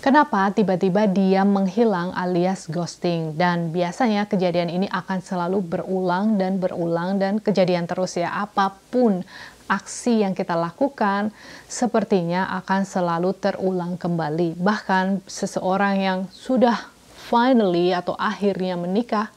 Kenapa tiba-tiba dia menghilang alias ghosting dan biasanya kejadian ini akan selalu berulang dan berulang dan kejadian terus ya apapun aksi yang kita lakukan sepertinya akan selalu terulang kembali bahkan seseorang yang sudah finally atau akhirnya menikah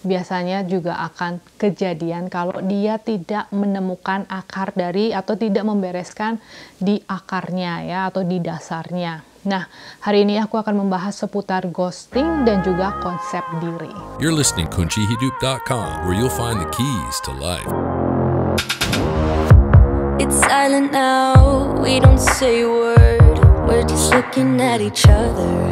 biasanya juga akan kejadian kalau dia tidak menemukan akar dari atau tidak membereskan di akarnya ya atau di dasarnya. Nah, hari ini aku akan membahas seputar ghosting dan juga konsep diri. You're listening kuncihidup.com where you'll find the keys to life. It's silent now, we don't say a word. We're just looking at each other.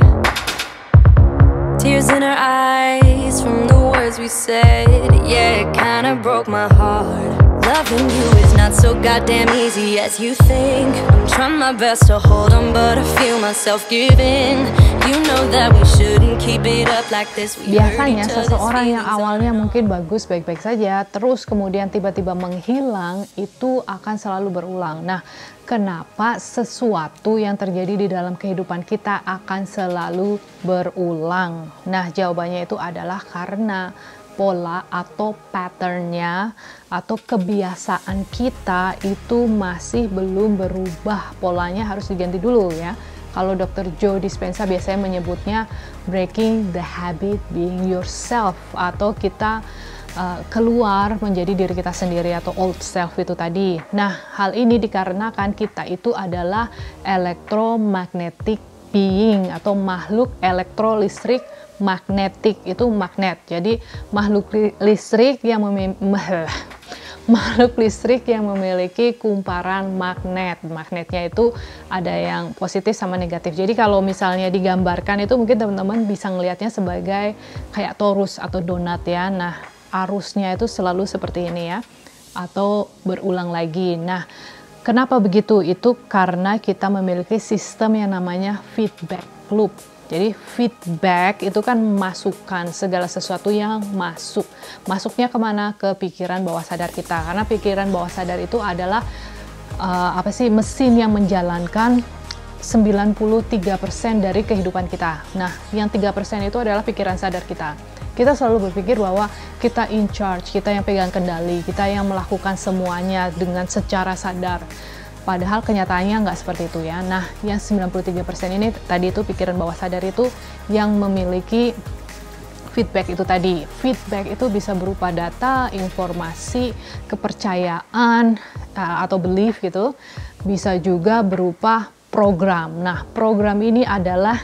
Tears in our eyes from the words we said. Yeah, it kinda broke my heart. Loving you is not so goddamn easy as you think I'm trying my best to hold on but I feel myself giving You know that we shouldn't keep it up like this we Biasanya seseorang yang awalnya mungkin bagus baik-baik saja Terus kemudian tiba-tiba menghilang itu akan selalu berulang Nah kenapa sesuatu yang terjadi di dalam kehidupan kita akan selalu berulang Nah jawabannya itu adalah karena pola atau patternnya atau kebiasaan kita itu masih belum berubah polanya harus diganti dulu ya kalau Dr. Joe Dispenza biasanya menyebutnya breaking the habit being yourself atau kita eh, keluar menjadi diri kita sendiri atau old self itu tadi. Nah, hal ini dikarenakan kita itu adalah electromagnetic being atau makhluk elektrolistrik magnetik itu magnet. Jadi makhluk listrik yang makhluk listrik yang memiliki kumparan magnet. Magnetnya itu ada yang positif sama negatif. Jadi kalau misalnya digambarkan itu mungkin teman-teman bisa melihatnya sebagai kayak torus atau donat ya. Nah, arusnya itu selalu seperti ini ya atau berulang lagi. Nah, kenapa begitu? Itu karena kita memiliki sistem yang namanya feedback loop jadi feedback itu kan masukan segala sesuatu yang masuk. Masuknya kemana? Ke pikiran bawah sadar kita. Karena pikiran bawah sadar itu adalah uh, apa sih mesin yang menjalankan 93% dari kehidupan kita. Nah, yang 3% itu adalah pikiran sadar kita. Kita selalu berpikir bahwa kita in charge, kita yang pegang kendali, kita yang melakukan semuanya dengan secara sadar. Padahal kenyataannya nggak seperti itu ya. Nah, yang 93% ini tadi itu pikiran bawah sadar itu yang memiliki feedback itu tadi. Feedback itu bisa berupa data, informasi, kepercayaan, eh, atau belief gitu. Bisa juga berupa program. Nah, program ini adalah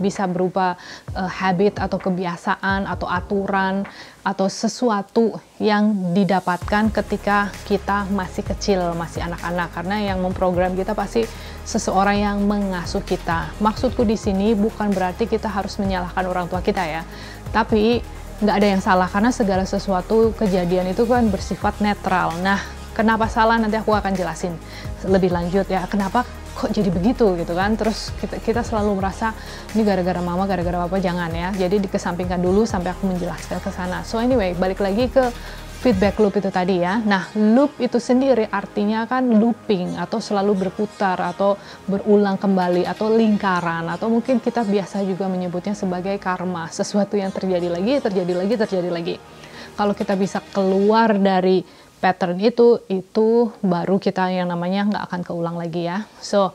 bisa berupa uh, eh, habit atau kebiasaan atau aturan atau sesuatu yang didapatkan ketika kita masih kecil, masih anak-anak karena yang memprogram kita pasti seseorang yang mengasuh kita. Maksudku di sini bukan berarti kita harus menyalahkan orang tua kita ya. Tapi nggak ada yang salah karena segala sesuatu kejadian itu kan bersifat netral. Nah, kenapa salah nanti aku akan jelasin lebih lanjut ya. Kenapa kok jadi begitu gitu kan terus kita, kita selalu merasa ini gara-gara mama gara-gara papa jangan ya jadi dikesampingkan dulu sampai aku menjelaskan ke sana so anyway balik lagi ke feedback loop itu tadi ya. Nah, loop itu sendiri artinya kan looping atau selalu berputar atau berulang kembali atau lingkaran atau mungkin kita biasa juga menyebutnya sebagai karma, sesuatu yang terjadi lagi, terjadi lagi, terjadi lagi. Kalau kita bisa keluar dari pattern itu itu baru kita yang namanya nggak akan keulang lagi ya so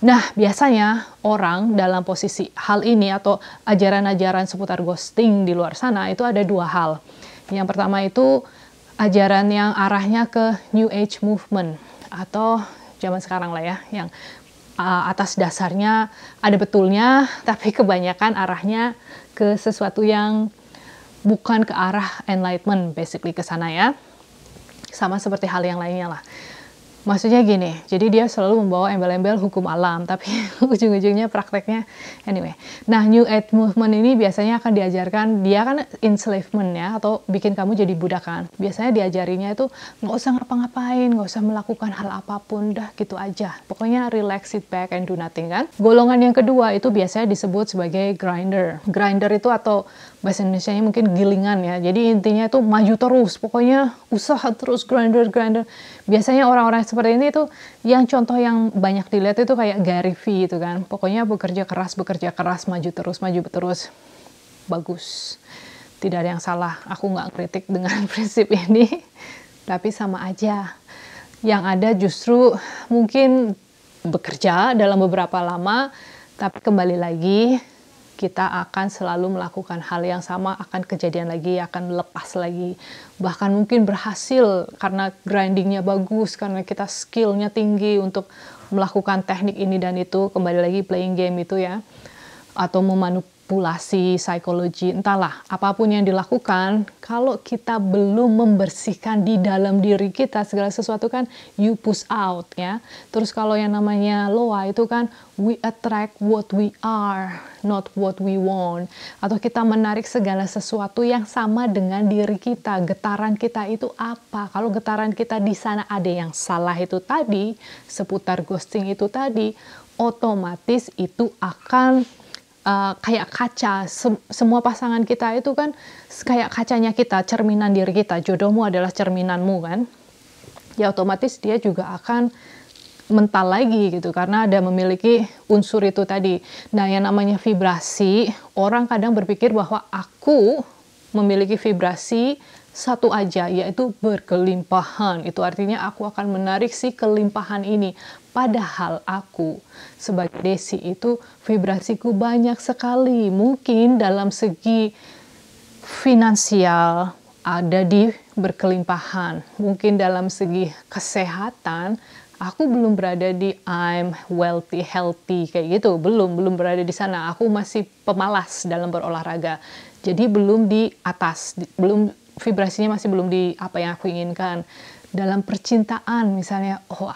nah biasanya orang dalam posisi hal ini atau ajaran-ajaran seputar ghosting di luar sana itu ada dua hal yang pertama itu ajaran yang arahnya ke new age movement atau zaman sekarang lah ya yang uh, atas dasarnya ada betulnya tapi kebanyakan arahnya ke sesuatu yang bukan ke arah enlightenment basically ke sana ya sama seperti hal yang lainnya lah maksudnya gini, jadi dia selalu membawa embel-embel hukum alam, tapi ujung-ujungnya prakteknya anyway. Nah, New Age Movement ini biasanya akan diajarkan, dia kan enslavement ya, atau bikin kamu jadi budakan. Biasanya diajarinya itu nggak usah ngapa-ngapain, nggak usah melakukan hal apapun, dah gitu aja. Pokoknya relax, sit back, and do nothing kan. Golongan yang kedua itu biasanya disebut sebagai grinder. Grinder itu atau bahasa Indonesia mungkin gilingan ya. Jadi intinya itu maju terus, pokoknya usaha terus, grinder, grinder biasanya orang-orang seperti ini tuh, yang contoh yang banyak dilihat itu kayak Gary V itu kan pokoknya bekerja keras bekerja keras maju terus maju terus bagus tidak ada yang salah aku nggak kritik dengan prinsip ini tapi sama aja yang ada justru mungkin bekerja dalam beberapa lama tapi kembali lagi kita akan selalu melakukan hal yang sama, akan kejadian lagi, akan lepas lagi. Bahkan mungkin berhasil karena grindingnya bagus, karena kita skillnya tinggi untuk melakukan teknik ini dan itu, kembali lagi playing game itu ya. Atau memanu manipulasi psikologi, entahlah apapun yang dilakukan, kalau kita belum membersihkan di dalam diri kita segala sesuatu kan you push out ya. Terus kalau yang namanya loa itu kan we attract what we are, not what we want. Atau kita menarik segala sesuatu yang sama dengan diri kita. Getaran kita itu apa? Kalau getaran kita di sana ada yang salah itu tadi, seputar ghosting itu tadi, otomatis itu akan Eh, kayak kaca. Sem semua pasangan kita itu kan kayak kacanya kita, cerminan diri kita. Jodohmu adalah cerminanmu kan. Ya otomatis dia juga akan mental lagi gitu karena ada memiliki unsur itu tadi. Nah, yang namanya vibrasi, orang kadang berpikir bahwa aku memiliki vibrasi satu aja, yaitu berkelimpahan. Itu artinya aku akan menarik si kelimpahan ini. Padahal aku sebagai Desi itu vibrasiku banyak sekali. Mungkin dalam segi finansial ada di berkelimpahan. Mungkin dalam segi kesehatan aku belum berada di I'm wealthy, healthy kayak gitu. Belum, belum berada di sana. Aku masih pemalas dalam berolahraga. Jadi belum di atas, belum vibrasinya masih belum di apa yang aku inginkan dalam percintaan misalnya oh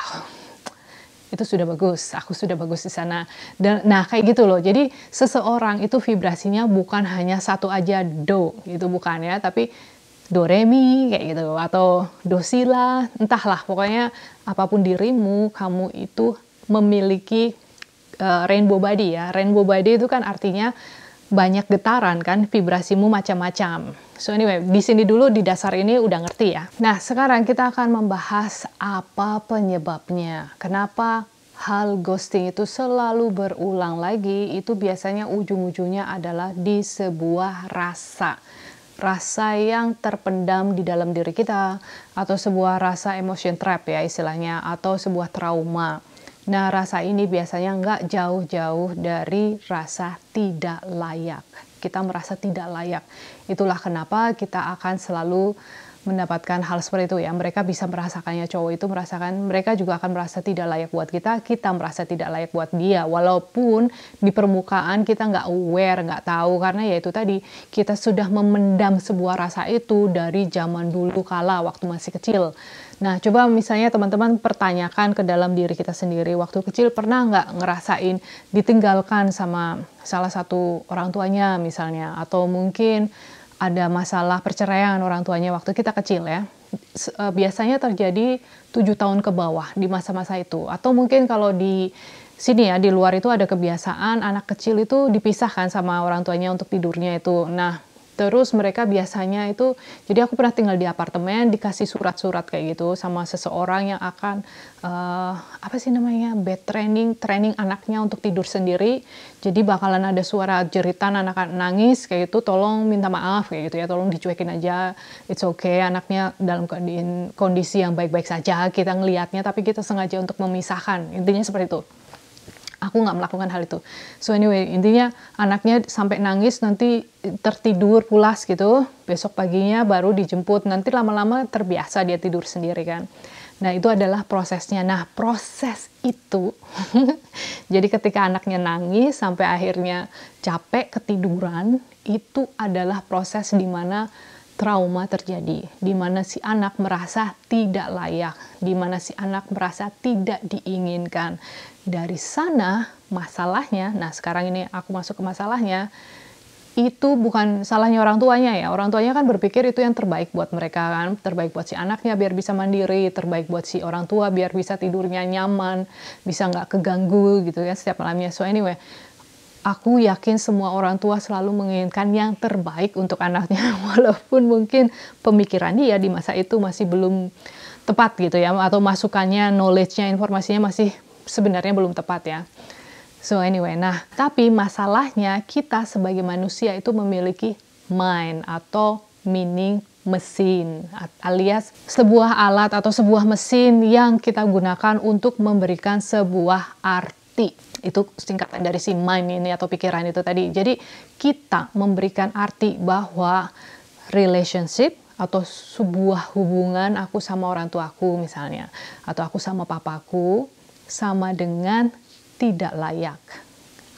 itu sudah bagus, aku sudah bagus di sana. Dan, nah kayak gitu loh. Jadi seseorang itu vibrasinya bukan hanya satu aja do gitu bukan ya, tapi do re mi kayak gitu atau do si la, entahlah pokoknya apapun dirimu kamu itu memiliki uh, rainbow body ya. Rainbow body itu kan artinya banyak getaran kan, vibrasimu macam-macam. So anyway, di sini dulu di dasar ini udah ngerti ya. Nah, sekarang kita akan membahas apa penyebabnya. Kenapa hal ghosting itu selalu berulang lagi, itu biasanya ujung-ujungnya adalah di sebuah rasa. Rasa yang terpendam di dalam diri kita, atau sebuah rasa emotion trap ya istilahnya, atau sebuah trauma Nah, rasa ini biasanya nggak jauh-jauh dari rasa tidak layak. Kita merasa tidak layak. Itulah kenapa kita akan selalu mendapatkan hal seperti itu ya mereka bisa merasakannya cowok itu merasakan mereka juga akan merasa tidak layak buat kita kita merasa tidak layak buat dia walaupun di permukaan kita nggak aware nggak tahu karena ya itu tadi kita sudah memendam sebuah rasa itu dari zaman dulu kala waktu masih kecil nah coba misalnya teman-teman pertanyakan ke dalam diri kita sendiri waktu kecil pernah nggak ngerasain ditinggalkan sama salah satu orang tuanya misalnya atau mungkin ada masalah perceraian orang tuanya waktu kita kecil ya eh, biasanya terjadi tujuh tahun ke bawah di masa-masa itu atau mungkin kalau di sini ya di luar itu ada kebiasaan anak kecil itu dipisahkan sama orang tuanya untuk tidurnya itu nah Terus mereka biasanya itu, jadi aku pernah tinggal di apartemen, dikasih surat-surat kayak gitu sama seseorang yang akan uh, apa sih namanya bed training, training anaknya untuk tidur sendiri. Jadi bakalan ada suara jeritan anak-anak nangis kayak gitu, tolong minta maaf kayak gitu ya, tolong dicuekin aja, it's okay anaknya dalam kondisi yang baik-baik saja kita ngelihatnya, tapi kita sengaja untuk memisahkan, intinya seperti itu aku nggak melakukan hal itu so anyway intinya anaknya sampai nangis nanti tertidur pulas gitu besok paginya baru dijemput nanti lama-lama terbiasa dia tidur sendiri kan Nah, itu adalah prosesnya. Nah, proses itu jadi ketika anaknya nangis sampai akhirnya capek ketiduran, itu adalah proses di mana trauma terjadi, di mana si anak merasa tidak layak, di mana si anak merasa tidak diinginkan. Dari sana masalahnya, nah sekarang ini aku masuk ke masalahnya, itu bukan salahnya orang tuanya ya. Orang tuanya kan berpikir itu yang terbaik buat mereka kan, terbaik buat si anaknya biar bisa mandiri, terbaik buat si orang tua biar bisa tidurnya nyaman, bisa nggak keganggu gitu ya setiap malamnya. So anyway, aku yakin semua orang tua selalu menginginkan yang terbaik untuk anaknya walaupun mungkin pemikiran dia di masa itu masih belum tepat gitu ya atau masukannya knowledge-nya informasinya masih sebenarnya belum tepat ya so anyway nah tapi masalahnya kita sebagai manusia itu memiliki mind atau meaning mesin alias sebuah alat atau sebuah mesin yang kita gunakan untuk memberikan sebuah arti itu singkatan dari si mind ini atau pikiran itu tadi. Jadi kita memberikan arti bahwa relationship atau sebuah hubungan aku sama orang tuaku misalnya atau aku sama papaku sama dengan tidak layak.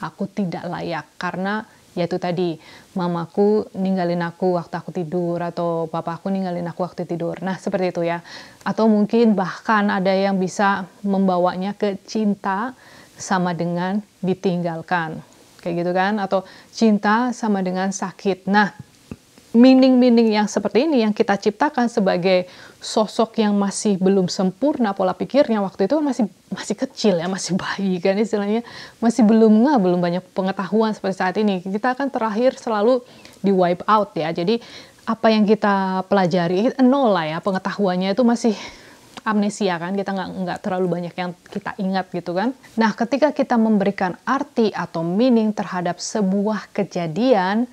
Aku tidak layak karena yaitu tadi mamaku ninggalin aku waktu aku tidur atau papaku ninggalin aku waktu tidur. Nah, seperti itu ya. Atau mungkin bahkan ada yang bisa membawanya ke cinta sama dengan ditinggalkan. Kayak gitu kan? Atau cinta sama dengan sakit. Nah, meaning-meaning yang seperti ini yang kita ciptakan sebagai sosok yang masih belum sempurna pola pikirnya waktu itu masih masih kecil ya masih bayi kan istilahnya masih belum nggak belum banyak pengetahuan seperti saat ini kita kan terakhir selalu di wipe out ya jadi apa yang kita pelajari nol lah ya pengetahuannya itu masih amnesia kan kita nggak nggak terlalu banyak yang kita ingat gitu kan nah ketika kita memberikan arti atau meaning terhadap sebuah kejadian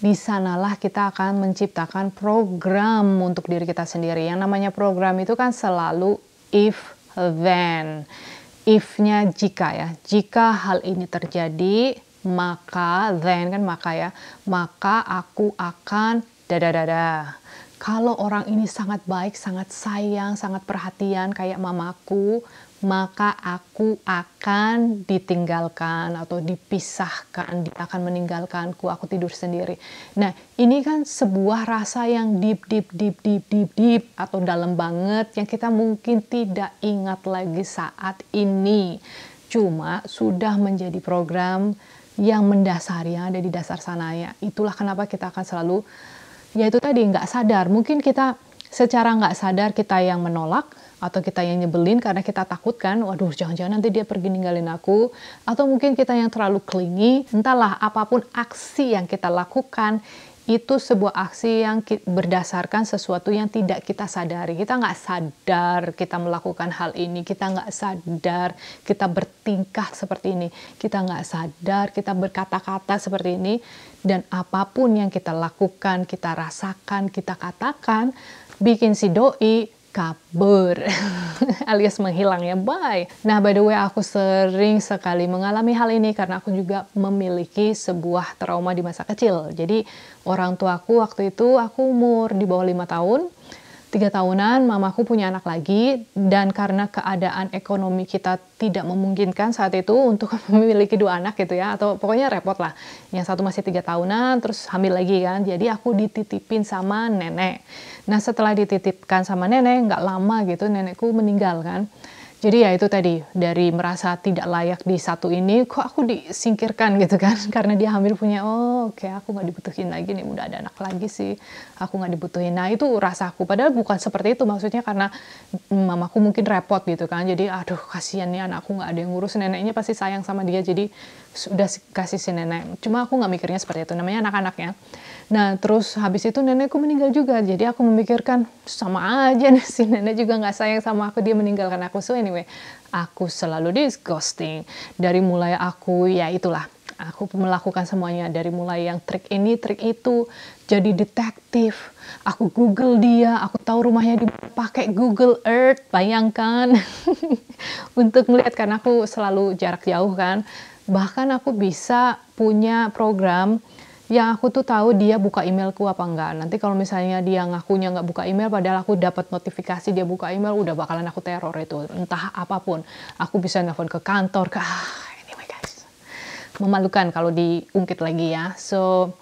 di sanalah kita akan menciptakan program untuk diri kita sendiri yang namanya program itu kan selalu if then if-nya jika ya jika hal ini terjadi maka then kan maka ya maka aku akan dadadada kalau orang ini sangat baik, sangat sayang, sangat perhatian kayak mamaku, maka aku akan ditinggalkan atau dipisahkan, dia akan meninggalkanku, aku tidur sendiri. Nah, ini kan sebuah rasa yang deep, deep, deep, deep, deep, deep, atau dalam banget yang kita mungkin tidak ingat lagi saat ini. Cuma sudah menjadi program yang mendasari yang ada di dasar sana ya. Itulah kenapa kita akan selalu ya itu tadi nggak sadar. Mungkin kita secara nggak sadar kita yang menolak atau kita yang nyebelin karena kita takut kan, waduh jangan-jangan nanti dia pergi ninggalin aku, atau mungkin kita yang terlalu klingi, entahlah apapun aksi yang kita lakukan itu sebuah aksi yang berdasarkan sesuatu yang tidak kita sadari. Kita nggak sadar kita melakukan hal ini, kita nggak sadar kita bertingkah seperti ini, kita nggak sadar kita berkata-kata seperti ini. Dan apapun yang kita lakukan, kita rasakan, kita katakan, bikin si doi kabur alias menghilang ya bye nah by the way aku sering sekali mengalami hal ini karena aku juga memiliki sebuah trauma di masa kecil jadi orang tuaku waktu itu aku umur di bawah lima tahun tiga tahunan mamaku punya anak lagi dan karena keadaan ekonomi kita tidak memungkinkan saat itu untuk memiliki dua anak gitu ya atau pokoknya repot lah yang satu masih tiga tahunan terus hamil lagi kan jadi aku dititipin sama nenek nah setelah dititipkan sama nenek nggak lama gitu nenekku meninggal kan jadi ya itu tadi dari merasa tidak layak di satu ini, kok aku disingkirkan gitu kan? Karena dia hamil punya, oh oke okay, aku nggak dibutuhin lagi nih, udah ada anak lagi sih, aku nggak dibutuhin. Nah itu rasaku, padahal bukan seperti itu maksudnya karena mamaku mungkin repot gitu kan, jadi aduh kasihan nih anakku nggak ada yang ngurus, neneknya pasti sayang sama dia, jadi sudah kasih si nenek. Cuma aku nggak mikirnya seperti itu, namanya anak anaknya ya. Nah terus habis itu nenekku meninggal juga. Jadi aku memikirkan sama aja nih si nenek juga nggak sayang sama aku dia meninggalkan aku. So anyway, aku selalu disgusting dari mulai aku ya itulah aku melakukan semuanya dari mulai yang trik ini trik itu jadi detektif aku google dia aku tahu rumahnya dipakai google earth bayangkan untuk melihat karena aku selalu jarak jauh kan bahkan aku bisa punya program yang aku tuh tahu dia buka emailku apa enggak. Nanti kalau misalnya dia ngakunya nggak buka email, padahal aku dapat notifikasi dia buka email, udah bakalan aku teror itu. Entah apapun, aku bisa nelfon ke kantor, ke ah, anyway guys, memalukan kalau diungkit lagi ya. So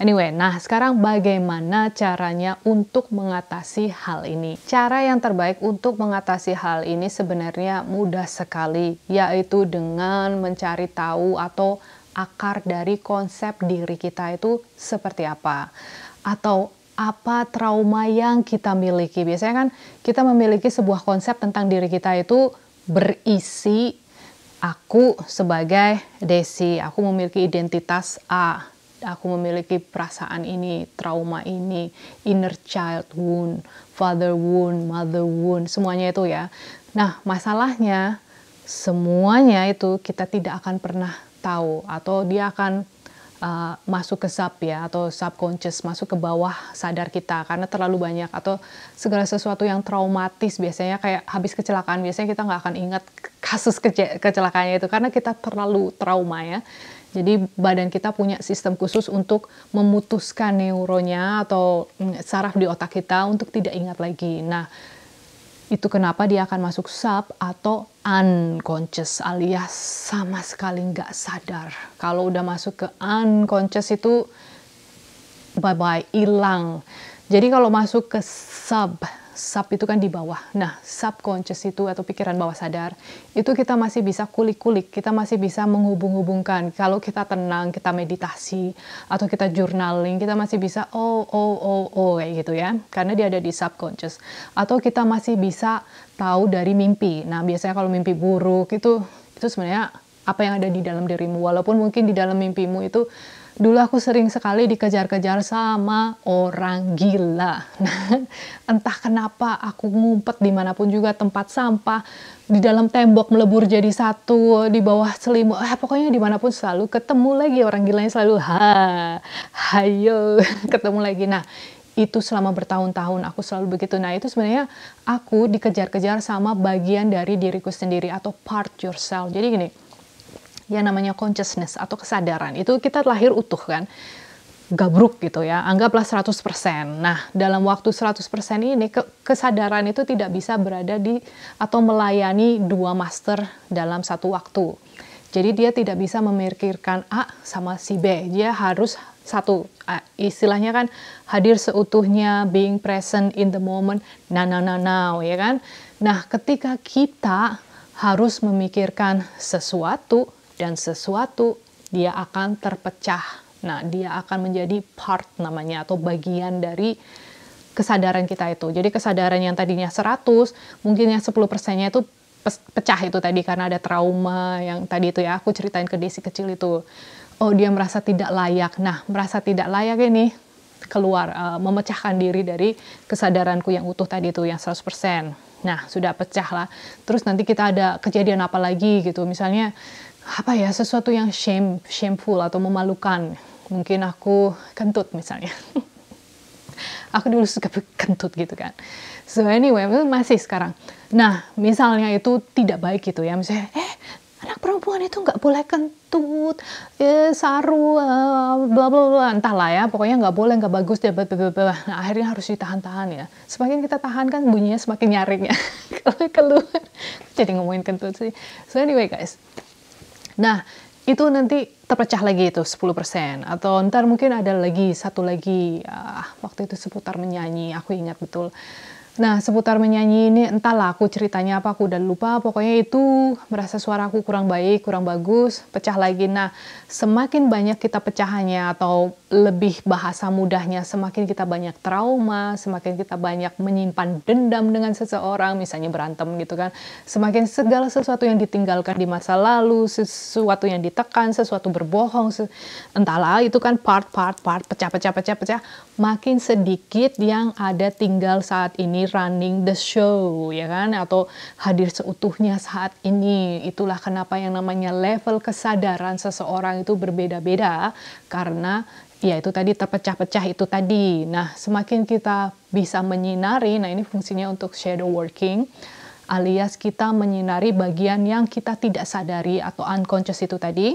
Anyway, nah sekarang bagaimana caranya untuk mengatasi hal ini? Cara yang terbaik untuk mengatasi hal ini sebenarnya mudah sekali, yaitu dengan mencari tahu atau akar dari konsep diri kita itu seperti apa atau apa trauma yang kita miliki. Biasanya kan kita memiliki sebuah konsep tentang diri kita itu berisi aku sebagai Desi, aku memiliki identitas A, aku memiliki perasaan ini, trauma ini, inner child wound, father wound, mother wound, semuanya itu ya. Nah, masalahnya semuanya itu kita tidak akan pernah tahu atau dia akan uh, masuk ke sub ya atau subconscious masuk ke bawah sadar kita karena terlalu banyak atau segala sesuatu yang traumatis biasanya kayak habis kecelakaan biasanya kita nggak akan ingat kasus kece kecelakaannya itu karena kita terlalu trauma ya jadi badan kita punya sistem khusus untuk memutuskan neuronya atau mm, saraf di otak kita untuk tidak ingat lagi nah itu kenapa dia akan masuk sub atau unconscious alias sama sekali nggak sadar. Kalau udah masuk ke unconscious itu bye-bye, hilang. -bye, Jadi kalau masuk ke sub sub itu kan di bawah. Nah, subconscious itu atau pikiran bawah sadar, itu kita masih bisa kulik-kulik, kita masih bisa menghubung-hubungkan. Kalau kita tenang, kita meditasi, atau kita journaling, kita masih bisa oh, oh, oh, oh, kayak gitu ya. Karena dia ada di subconscious. Atau kita masih bisa tahu dari mimpi. Nah, biasanya kalau mimpi buruk itu, itu sebenarnya apa yang ada di dalam dirimu. Walaupun mungkin di dalam mimpimu itu Dulu aku sering sekali dikejar-kejar sama orang gila. Nah, entah kenapa aku ngumpet dimanapun juga tempat sampah, di dalam tembok melebur jadi satu, di bawah selimut, eh, pokoknya dimanapun selalu ketemu lagi orang gilanya selalu ha, hayo, ketemu lagi. Nah, itu selama bertahun-tahun aku selalu begitu. Nah itu sebenarnya aku dikejar-kejar sama bagian dari diriku sendiri atau part yourself. Jadi gini, yang namanya consciousness atau kesadaran. Itu kita lahir utuh kan. Gabruk gitu ya, anggaplah 100%. Nah, dalam waktu 100% ini ke kesadaran itu tidak bisa berada di atau melayani dua master dalam satu waktu. Jadi dia tidak bisa memikirkan A ah, sama si B. Dia harus satu istilahnya kan hadir seutuhnya, being present in the moment, nah nah nah now ya kan. Nah, ketika kita harus memikirkan sesuatu dan sesuatu, dia akan terpecah. Nah, dia akan menjadi part namanya atau bagian dari kesadaran kita itu. Jadi kesadaran yang tadinya 100, mungkin yang 10 persennya itu pecah itu tadi karena ada trauma yang tadi itu ya aku ceritain ke Desi kecil itu. Oh, dia merasa tidak layak. Nah, merasa tidak layak ini keluar uh, memecahkan diri dari kesadaranku yang utuh tadi itu yang 100%. Nah, sudah pecah lah. Terus nanti kita ada kejadian apa lagi gitu. Misalnya apa ya sesuatu yang shame shameful atau memalukan mungkin aku kentut misalnya aku dulu suka kentut gitu kan so anyway masih sekarang nah misalnya itu tidak baik gitu ya misalnya eh anak perempuan itu nggak boleh kentut eh, saru eh, bla bla bla entahlah ya pokoknya nggak boleh nggak bagus deh nah akhirnya harus ditahan-tahan ya semakin kita tahan kan bunyinya semakin nyaring ya kalau keluar jadi ngomongin kentut sih so anyway guys Nah, itu nanti terpecah lagi itu 10% atau ntar mungkin ada lagi satu lagi uh, waktu itu seputar menyanyi aku ingat betul Nah, seputar menyanyi ini entahlah aku ceritanya apa, aku udah lupa. Pokoknya itu merasa suaraku kurang baik, kurang bagus, pecah lagi. Nah, semakin banyak kita pecahannya atau lebih bahasa mudahnya, semakin kita banyak trauma, semakin kita banyak menyimpan dendam dengan seseorang, misalnya berantem gitu kan. Semakin segala sesuatu yang ditinggalkan di masa lalu, sesuatu yang ditekan, sesuatu berbohong, se entahlah itu kan part-part part pecah-pecah pecah-pecah, makin sedikit yang ada tinggal saat ini ini running the show ya kan atau hadir seutuhnya saat ini itulah kenapa yang namanya level kesadaran seseorang itu berbeda-beda karena ya itu tadi terpecah-pecah itu tadi. Nah, semakin kita bisa menyinari, nah ini fungsinya untuk shadow working alias kita menyinari bagian yang kita tidak sadari atau unconscious itu tadi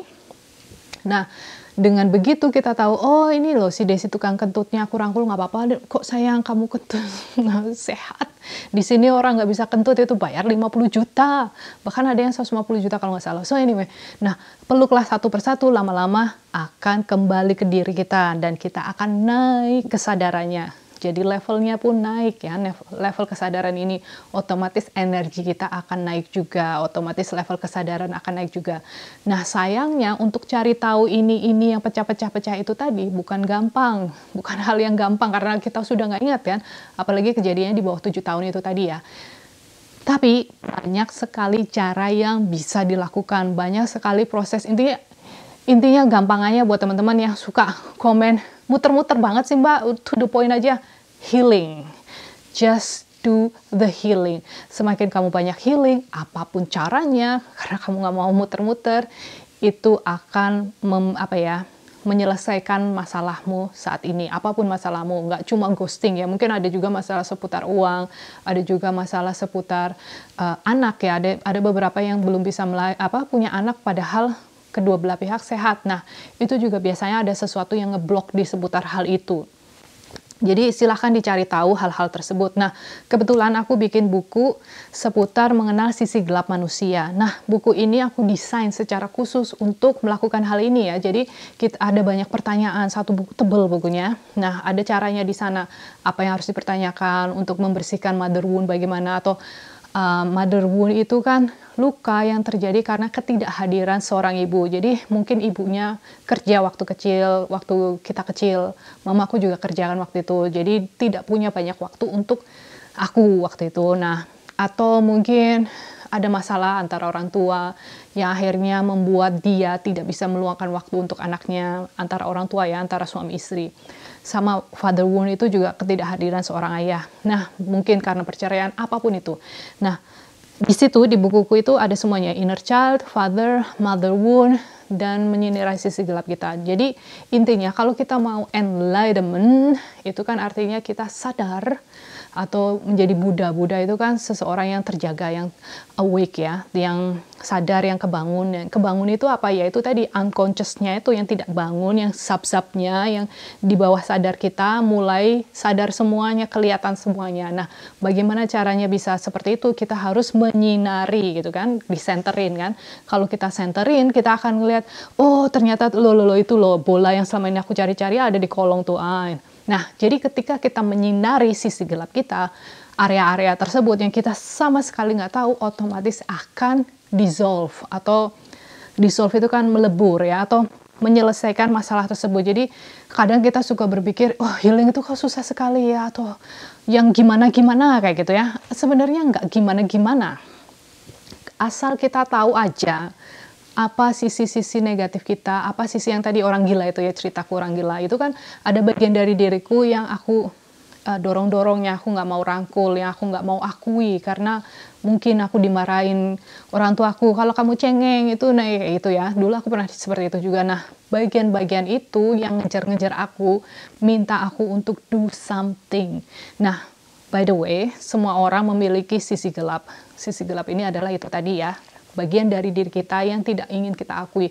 Nah, dengan begitu kita tahu, oh ini loh si Desi tukang kentutnya aku rangkul nggak apa-apa, kok sayang kamu kentut nggak sehat. Di sini orang nggak bisa kentut itu bayar 50 juta, bahkan ada yang 150 juta kalau nggak salah. So anyway, nah peluklah satu persatu lama-lama akan kembali ke diri kita dan kita akan naik kesadarannya. Jadi levelnya pun naik ya, level kesadaran ini otomatis energi kita akan naik juga, otomatis level kesadaran akan naik juga. Nah sayangnya untuk cari tahu ini ini yang pecah-pecah-pecah itu tadi bukan gampang, bukan hal yang gampang karena kita sudah nggak ingat kan, apalagi kejadiannya di bawah tujuh tahun itu tadi ya. Tapi banyak sekali cara yang bisa dilakukan, banyak sekali proses intinya intinya gampangannya buat teman-teman yang suka komen muter-muter banget sih mbak to the point aja healing just do the healing. Semakin kamu banyak healing, apapun caranya, karena kamu nggak mau muter-muter, itu akan mem, apa ya menyelesaikan masalahmu saat ini. Apapun masalahmu, nggak cuma ghosting ya. Mungkin ada juga masalah seputar uang, ada juga masalah seputar uh, anak ya. Ada ada beberapa yang belum bisa melay apa punya anak padahal kedua belah pihak sehat. Nah, itu juga biasanya ada sesuatu yang ngeblok di seputar hal itu. Jadi silahkan dicari tahu hal-hal tersebut. Nah, kebetulan aku bikin buku seputar mengenal sisi gelap manusia. Nah, buku ini aku desain secara khusus untuk melakukan hal ini ya. Jadi kita ada banyak pertanyaan, satu buku tebel bukunya. Nah, ada caranya di sana apa yang harus dipertanyakan untuk membersihkan mother wound bagaimana atau uh, eh, mother wound itu kan luka yang terjadi karena ketidakhadiran seorang ibu. Jadi mungkin ibunya kerja waktu kecil, waktu kita kecil. Mama aku juga kerjakan waktu itu. Jadi tidak punya banyak waktu untuk aku waktu itu. Nah, atau mungkin ada masalah antara orang tua yang akhirnya membuat dia tidak bisa meluangkan waktu untuk anaknya antara orang tua ya antara suami istri sama father wound itu juga ketidakhadiran seorang ayah nah mungkin karena perceraian apapun itu nah di situ di bukuku itu ada semuanya inner child, father, mother wound dan menyinari sisi gelap kita. Jadi intinya kalau kita mau enlightenment itu kan artinya kita sadar atau menjadi Buddha. Buddha itu kan seseorang yang terjaga, yang awake ya, yang sadar, yang kebangun. Yang kebangun itu apa ya? Itu tadi unconsciousnya itu yang tidak bangun, yang sub-subnya, yang di bawah sadar kita mulai sadar semuanya, kelihatan semuanya. Nah, bagaimana caranya bisa seperti itu? Kita harus menyinari gitu kan, disenterin kan. Kalau kita senterin, kita akan melihat, oh ternyata lo lo, lo itu lo bola yang selama ini aku cari-cari ada di kolong tuh. Ah, Nah, jadi ketika kita menyinari sisi gelap kita, area-area tersebut yang kita sama sekali nggak tahu otomatis akan dissolve atau dissolve itu kan melebur ya atau menyelesaikan masalah tersebut. Jadi kadang kita suka berpikir, oh healing itu kok susah sekali ya atau yang gimana-gimana kayak gitu ya. Sebenarnya nggak gimana-gimana. Asal kita tahu aja apa sisi-sisi negatif kita, apa sisi yang tadi orang gila itu ya ceritaku orang gila itu kan ada bagian dari diriku yang aku uh, eh, dorong-dorongnya aku nggak mau rangkul, yang aku nggak mau akui karena mungkin aku dimarahin orang tua aku kalau kamu cengeng itu nah itu ya dulu aku pernah seperti itu juga nah bagian-bagian itu yang ngejar-ngejar aku minta aku untuk do something nah by the way semua orang memiliki sisi gelap sisi gelap ini adalah itu tadi ya bagian dari diri kita yang tidak ingin kita akui.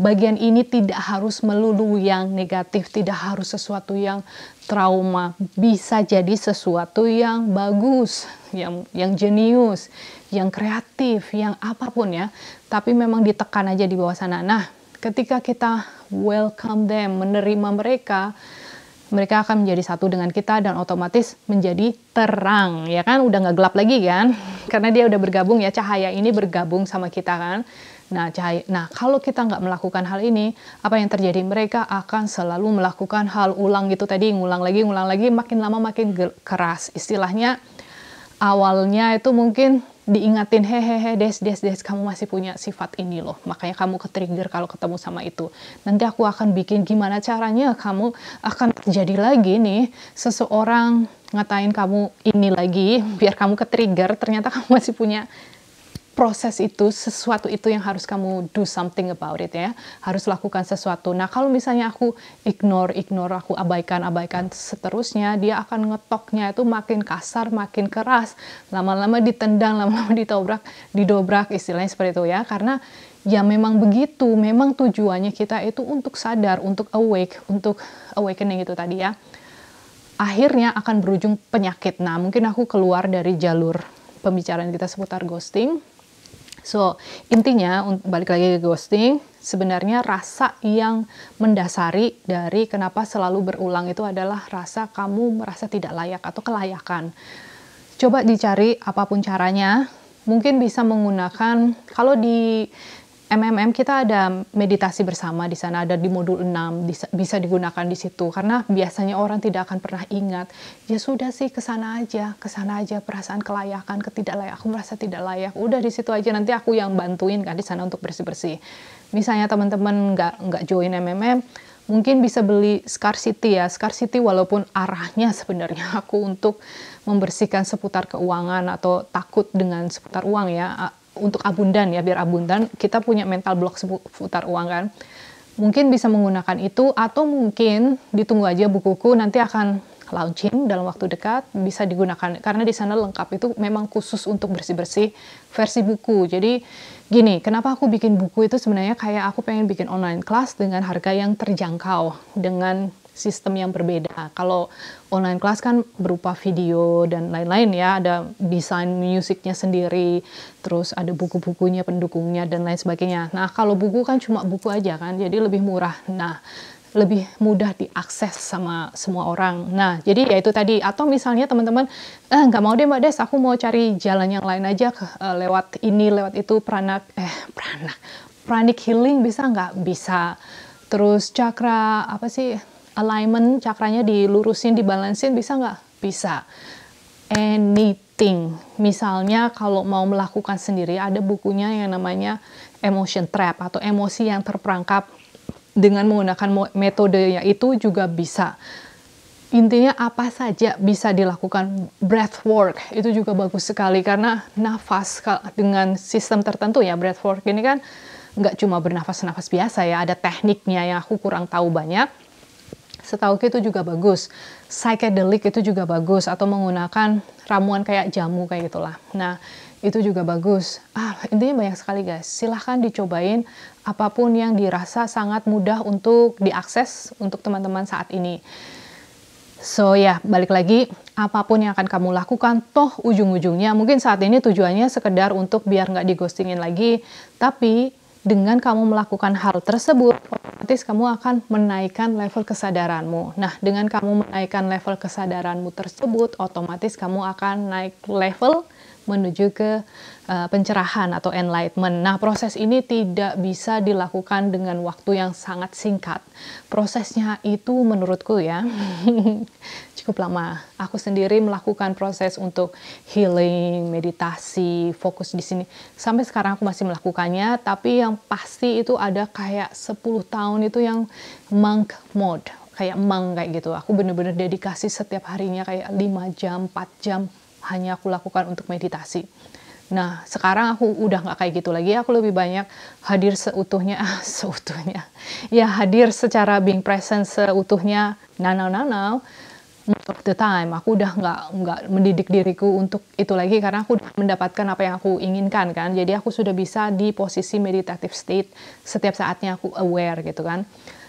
Bagian ini tidak harus melulu yang negatif, tidak harus sesuatu yang trauma, bisa jadi sesuatu yang bagus, yang yang jenius, yang kreatif, yang apapun ya. Tapi memang ditekan aja di bawah sana. Nah, ketika kita welcome them, menerima mereka, mereka akan menjadi satu dengan kita dan otomatis menjadi terang ya kan udah nggak gelap lagi kan karena dia udah bergabung ya cahaya ini bergabung sama kita kan nah cahaya nah kalau kita nggak melakukan hal ini apa yang terjadi mereka akan selalu melakukan hal ulang gitu tadi ngulang lagi ngulang lagi makin lama makin keras istilahnya awalnya itu mungkin diingatin hehehe des des des kamu masih punya sifat ini loh makanya kamu ke trigger kalau ketemu sama itu nanti aku akan bikin gimana caranya kamu akan terjadi lagi nih seseorang ngatain kamu ini lagi biar kamu ke trigger ternyata kamu masih punya proses itu sesuatu itu yang harus kamu do something about it ya harus lakukan sesuatu nah kalau misalnya aku ignore ignore aku abaikan abaikan seterusnya dia akan ngetoknya itu makin kasar makin keras lama-lama ditendang lama-lama ditobrak didobrak istilahnya seperti itu ya karena ya memang begitu memang tujuannya kita itu untuk sadar untuk awake untuk awakening itu tadi ya akhirnya akan berujung penyakit nah mungkin aku keluar dari jalur pembicaraan kita seputar ghosting So, intinya balik lagi ke ghosting, sebenarnya rasa yang mendasari dari kenapa selalu berulang itu adalah rasa kamu merasa tidak layak atau kelayakan. Coba dicari apapun caranya, mungkin bisa menggunakan kalau di MMM kita ada meditasi bersama di sana ada di modul 6 bisa digunakan di situ karena biasanya orang tidak akan pernah ingat ya sudah sih ke sana aja ke sana aja perasaan kelayakan ketidaklayak aku merasa tidak layak udah di situ aja nanti aku yang bantuin kan di sana untuk bersih-bersih misalnya teman-teman nggak nggak join MMM mungkin bisa beli scarcity ya scarcity walaupun arahnya sebenarnya aku untuk membersihkan seputar keuangan atau takut dengan seputar uang ya untuk abundan ya biar abundan kita punya mental block seputar uang kan mungkin bisa menggunakan itu atau mungkin ditunggu aja bukuku nanti akan launching dalam waktu dekat bisa digunakan karena di sana lengkap itu memang khusus untuk bersih-bersih versi buku. Jadi gini, kenapa aku bikin buku itu sebenarnya kayak aku pengen bikin online class dengan harga yang terjangkau dengan sistem yang berbeda. Kalau online class kan berupa video dan lain-lain ya, ada desain musiknya sendiri, terus ada buku-bukunya, pendukungnya dan lain sebagainya. Nah, kalau buku kan cuma buku aja kan, jadi lebih murah. Nah, lebih mudah diakses sama semua orang. Nah, jadi ya itu tadi. Atau misalnya teman-teman, eh nggak mau deh Mbak Des, aku mau cari jalan yang lain aja ke, uh, lewat ini, lewat itu, pranak, eh pranak, pranic healing bisa nggak? Bisa. Terus cakra, apa sih, alignment cakranya dilurusin, dibalansin bisa nggak? Bisa. Anything. Misalnya kalau mau melakukan sendiri ada bukunya yang namanya emotion trap atau emosi yang terperangkap dengan menggunakan metode itu juga bisa. Intinya apa saja bisa dilakukan breath work itu juga bagus sekali karena nafas dengan sistem tertentu ya breath work ini kan nggak cuma bernafas-nafas biasa ya ada tekniknya yang aku kurang tahu banyak setahu itu juga bagus. Psychedelic itu juga bagus atau menggunakan ramuan kayak jamu kayak gitulah. Nah, itu juga bagus. Ah, intinya banyak sekali guys. Silahkan dicobain apapun yang dirasa sangat mudah untuk diakses untuk teman-teman saat ini. So ya, yeah, balik lagi, apapun yang akan kamu lakukan, toh ujung-ujungnya mungkin saat ini tujuannya sekedar untuk biar nggak digostingin lagi, tapi dengan kamu melakukan hal tersebut, otomatis kamu akan menaikkan level kesadaranmu. Nah, dengan kamu menaikkan level kesadaranmu tersebut, otomatis kamu akan naik level menuju ke uh, pencerahan atau enlightenment. Nah, proses ini tidak bisa dilakukan dengan waktu yang sangat singkat. Prosesnya itu menurutku ya cukup lama. Aku sendiri melakukan proses untuk healing, meditasi, fokus di sini. Sampai sekarang aku masih melakukannya, tapi yang pasti itu ada kayak 10 tahun itu yang monk mode, kayak monk kayak gitu. Aku bener-bener dedikasi setiap harinya kayak 5 jam, 4 jam hanya aku lakukan untuk meditasi. Nah, sekarang aku udah nggak kayak gitu lagi. Aku lebih banyak hadir seutuhnya, seutuhnya. Ya, hadir secara being present seutuhnya. Nah, nah, nah, nah most of the time aku udah nggak nggak mendidik diriku untuk itu lagi karena aku udah mendapatkan apa yang aku inginkan kan jadi aku sudah bisa di posisi meditative state setiap saatnya aku aware gitu kan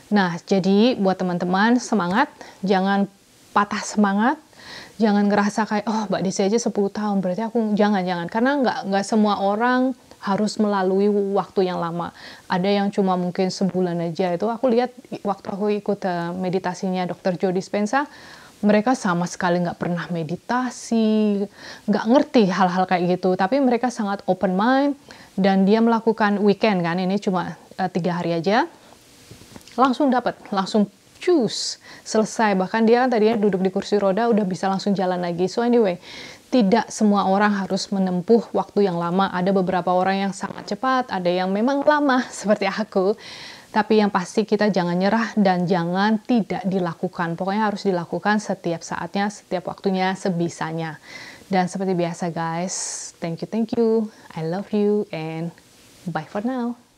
nah jadi buat teman-teman semangat jangan patah semangat jangan ngerasa kayak oh mbak Desi aja 10 tahun berarti aku jangan jangan karena nggak nggak semua orang harus melalui waktu yang lama. Ada yang cuma mungkin sebulan aja itu aku lihat waktu aku ikut eh, meditasinya Dr. Joe Dispenza mereka sama sekali nggak pernah meditasi, nggak ngerti hal-hal kayak gitu. Tapi mereka sangat open mind dan dia melakukan weekend kan, ini cuma eh, tiga hari aja, langsung dapat, langsung choose, selesai. Bahkan dia kan tadinya duduk di kursi roda udah bisa langsung jalan lagi. So anyway, tidak semua orang harus menempuh waktu yang lama. Ada beberapa orang yang sangat cepat, ada yang memang lama seperti aku. Tapi yang pasti kita jangan nyerah dan jangan tidak dilakukan. Pokoknya harus dilakukan setiap saatnya, setiap waktunya, sebisanya. Dan seperti biasa guys, thank you, thank you. I love you and bye for now.